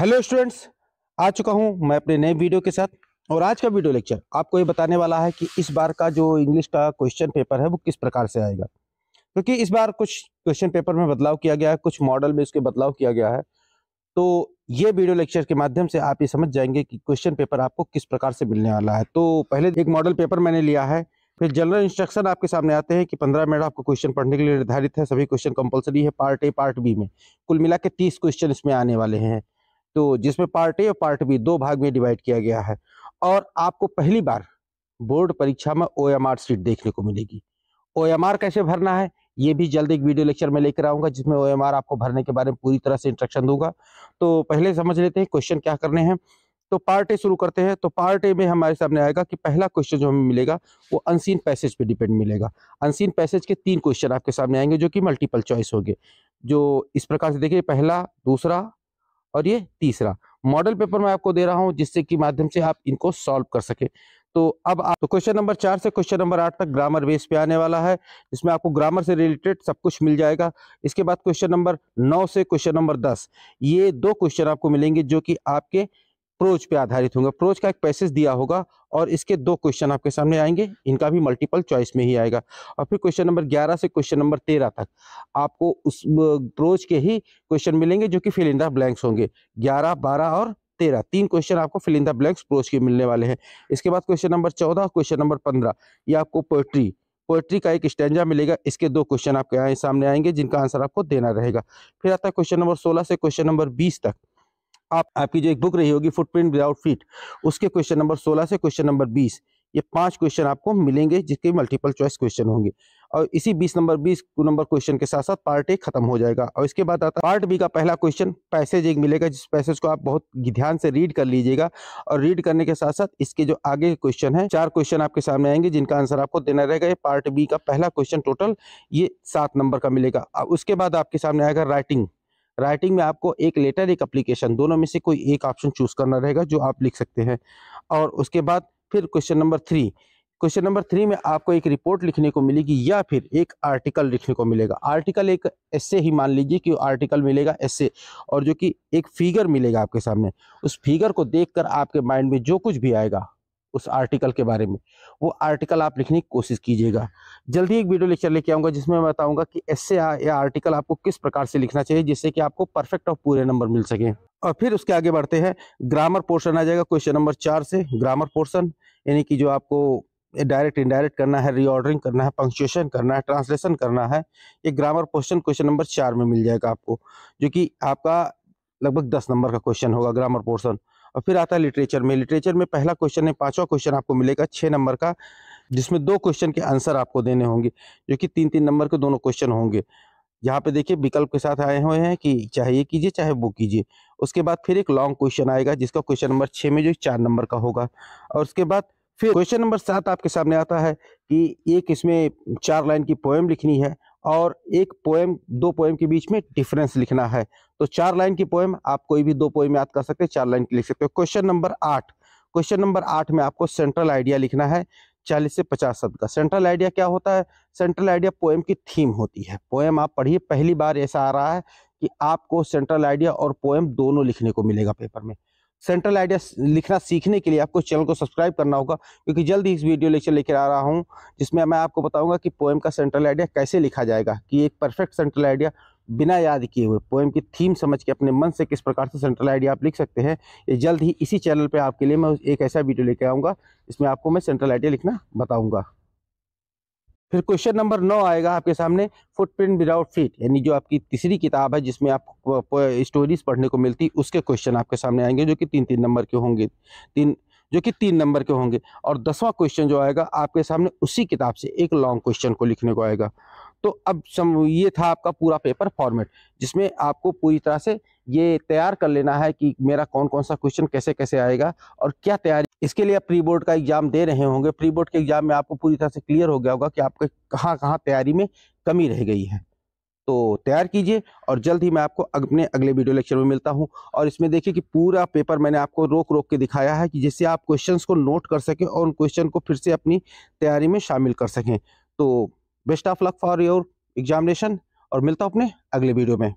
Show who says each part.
Speaker 1: hello students आ चुका हूं मैं अपने नए वीडियो के साथ और आज का वीडियो लेक्चर आपको ये बताने वाला है कि इस बार का जो इंग्लिश का क्वेश्चन पेपर है वो किस प्रकार से आएगा क्योंकि इस बार कुछ क्वेश्चन पेपर में बदलाव किया गया है कुछ मॉडल में इसके बदलाव किया गया है तो ये वीडियो लेक्चर के माध्यम से आप ये समझ जाएंगे कि क्वेश्चन पेपर आपको किस प्रकार से मिलने वाला है तो पहले एक मॉडल पेपर मैंने लिया है फिर जनरल इंस्ट्रक्शन आपके सामने आते हैं कि पंद्रह मिनट आपको क्वेश्चन पढ़ने के लिए निर्धारित है सभी क्वेश्चन कंपलसरी है पार्ट ए पार्ट बी में कुल मिला के तीस क्वेश्चन इसमें आने वाले हैं तो जिसमें पार्ट ए और पार्ट बी दो भाग में डिवाइड किया गया है और आपको पहली बार बोर्ड परीक्षा में ओ एम आर सीट देखने को मिलेगी ओ एम आर कैसे भरना है ये भी जल्द एक वीडियो लेक्चर में लेकर आऊंगा जिसमें ओ एम आर आपको भरने के बारे में पूरी तरह से इंस्ट्रक्शन दूंगा तो पहले समझ लेते हैं क्वेश्चन क्या करने हैं तो पार्ट ए शुरू करते हैं तो पार्ट ए में हमारे सामने आएगा कि पहला क्वेश्चन जो हमें मिलेगा वो अनसीन पैसेज पे डिपेंड मिलेगा अनसीन पैसेज के तीन क्वेश्चन आपके सामने आएंगे जो कि मल्टीपल चॉइस होंगे जो इस प्रकार से देखिए पहला दूसरा और ये तीसरा मॉडल पेपर मैं आपको दे रहा हूँ जिससे कि माध्यम से आप इनको सॉल्व कर सके तो अब आप तो क्वेश्चन नंबर चार से क्वेश्चन नंबर आठ तक ग्रामर बेस पे आने वाला है इसमें आपको ग्रामर से रिलेटेड सब कुछ मिल जाएगा इसके बाद क्वेश्चन नंबर नौ से क्वेश्चन नंबर दस ये दो क्वेश्चन आपको मिलेंगे जो कि आपके प्रोज पे आधारित होंगे प्रोज का एक पैसेज दिया होगा और इसके दो क्वेश्चन आपके सामने आएंगे इनका भी मल्टीपल चॉइस में ही आएगा और फिर क्वेश्चन नंबर 11 से क्वेश्चन नंबर 13 तक आपको उस प्रोज के ही क्वेश्चन मिलेंगे जो कि फिलिंदा ब्लैंक्स होंगे 11 12 और 13 तीन क्वेश्चन आपको फिलिंदा ब्लैंक्स प्रोज के मिलने वाले हैं इसके बाद क्वेश्चन नंबर चौदह क्वेश्चन नंबर पंद्रह ये आपको पोएट्री पोएट्री का एक स्टेंजा मिलेगा इसके दो क्वेश्चन आपके सामने आएंगे जिनका आंसर आपको देना रहेगा फिर आता है क्वेश्चन नंबर सोलह से क्वेश्चन नंबर बीस तक आप आपकी जो एक बुक रही होगी फुटप्रिंट विदाउट फीट उसके क्वेश्चन नंबर 16 से क्वेश्चन नंबर 20 ये पांच क्वेश्चन आपको मिलेंगे जिसके मल्टीपल चॉइस क्वेश्चन होंगे और इसी 20 नंबर 20 नंबर क्वेश्चन के साथ साथ पार्ट ए खत्म हो जाएगा और इसके बाद आता पार्ट बी का पहला क्वेश्चन पैसेज एक मिलेगा जिस पैसेज को आप बहुत ध्यान से रीड कर लीजिएगा और रीड करने के साथ साथ इसके जो आगे क्वेश्चन है चार क्वेश्चन आपके सामने आएंगे जिनका आंसर आपको देना रहेगा ये पार्ट बी का पहला क्वेश्चन टोटल ये सात नंबर का मिलेगा उसके बाद आपके सामने आएगा राइटिंग राइटिंग में आपको एक लेटर एक अप्लीकेशन दोनों में से कोई एक ऑप्शन चूज करना रहेगा जो आप लिख सकते हैं और उसके बाद फिर question number three question number three में आपको एक रिपोर्ट लिखने को मिलेगी या फिर एक आर्टिकल लिखने को मिलेगा आर्टिकल एक ऐसे ही मान लीजिए कि आर्टिकल मिलेगा ऐसे और जो कि एक फिगर मिलेगा आपके सामने उस फिगर को देखकर आपके माइंड में जो कुछ भी आएगा उस आर्टिकल के बारे में वो आर्टिकल आप लिखने की कोशिश कीजिएगा जल्दी एक वीडियो लेक्चर लेके आऊँगा जिसमें मैं बताऊँगा कि ऐसे या आर्टिकल आपको किस प्रकार से लिखना चाहिए जिससे कि आपको परफेक्ट और पूरे नंबर मिल सके और फिर उसके आगे बढ़ते हैं ग्रामर पोर्शन आ जाएगा क्वेश्चन नंबर चार से ग्रामर पोर्शन यानी कि जो आपको डायरेक्ट इनडायरेक्ट करना है रीऑर्डरिंग करना है पंक्चुएशन करना है ट्रांसलेशन करना है ये ग्रामर पोर्शन क्वेश्चन नंबर चार में मिल जाएगा आपको जो कि आपका लगभग दस नंबर का क्वेश्चन होगा ग्रामर पोर्शन और फिर आता है लिटरेचर में लिटरेचर में पहला क्वेश्चन है पांचवा क्वेश्चन आपको मिलेगा छः नंबर का जिसमें दो क्वेश्चन के आंसर आपको देने होंगे जो कि तीन तीन नंबर के दोनों क्वेश्चन होंगे यहाँ पे देखिए विकल्प के साथ आए हुए हैं कि चाहे ये कीजिए चाहे वो कीजिए उसके बाद फिर एक लॉन्ग क्वेश्चन आएगा जिसका क्वेश्चन नंबर छः में जो चार नंबर का होगा और उसके बाद फिर क्वेश्चन नंबर सात आपके सामने आता है कि एक इसमें चार लाइन की पोएम लिखनी है और एक पोएम दो पोएम के बीच में डिफरेंस लिखना है तो चार लाइन की पोएम आप कोई भी दो पोएम याद कर सकते हैं चार लाइन की लिख सकते हो क्वेश्चन नंबर आठ क्वेश्चन नंबर आठ में आपको सेंट्रल आइडिया लिखना है चालीस से पचास शब्द का सेंट्रल आइडिया क्या होता है सेंट्रल आइडिया पोएम की थीम होती है पोएम आप पढ़िए पहली बार ऐसा आ रहा है कि आपको सेंट्रल आइडिया और पोएम दोनों लिखने को मिलेगा पेपर में सेंट्रल आइडिया लिखना सीखने के लिए आपको चैनल को सब्सक्राइब करना होगा क्योंकि जल्द ही इस वीडियो लेक्चर लेकर आ रहा हूँ जिसमें मैं आपको बताऊँगा कि पोएम का सेंट्रल आइडिया कैसे लिखा जाएगा कि एक परफेक्ट सेंट्रल आइडिया बिना याद किए हुए पोएम की थीम समझ के अपने मन से किस प्रकार से सेंट्रल आइडिया आप लिख सकते हैं ये जल्द ही इसी चैनल पर आपके लिए मैं एक ऐसा वीडियो लेकर आऊँगा जिसमें आपको मैं सेंट्रल आइडिया लिखना बताऊँगा फिर क्वेश्चन नंबर नौ आएगा आपके सामने फुटप्रिंट विदाउट फीट यानी जो आपकी तीसरी किताब है जिसमें आपको स्टोरीज पढ़ने को मिलती है उसके क्वेश्चन आपके सामने आएंगे जो कि तीन तीन नंबर के होंगे तीन जो कि तीन नंबर के होंगे और दसवां क्वेश्चन जो आएगा आपके सामने उसी किताब से एक लॉन्ग क्वेश्चन को लिखने को आएगा तो अब ये था आपका पूरा पेपर फॉर्मेट जिसमें आपको पूरी तरह से ये तैयार कर लेना है कि मेरा कौन कौन सा क्वेश्चन कैसे कैसे आएगा और क्या तैयारी इसके लिए आप प्री बोर्ड का एग्जाम दे रहे होंगे प्री बोर्ड के एग्जाम में आपको पूरी तरह से क्लियर हो गया होगा कि आपके कहाँ कहाँ तैयारी में कमी रह गई है तो तैयार कीजिए और जल्द ही मैं आपको अपने अगले वीडियो लेक्चर में मिलता हूँ और इसमें देखिए कि पूरा पेपर मैंने आपको रोक रोक के दिखाया है कि जिससे आप क्वेश्चंस को नोट कर सकें और उन क्वेश्चन को फिर से अपनी तैयारी में शामिल कर सकें तो best of luck for your examination और मिलता हूँ अपने अगले वीडियो में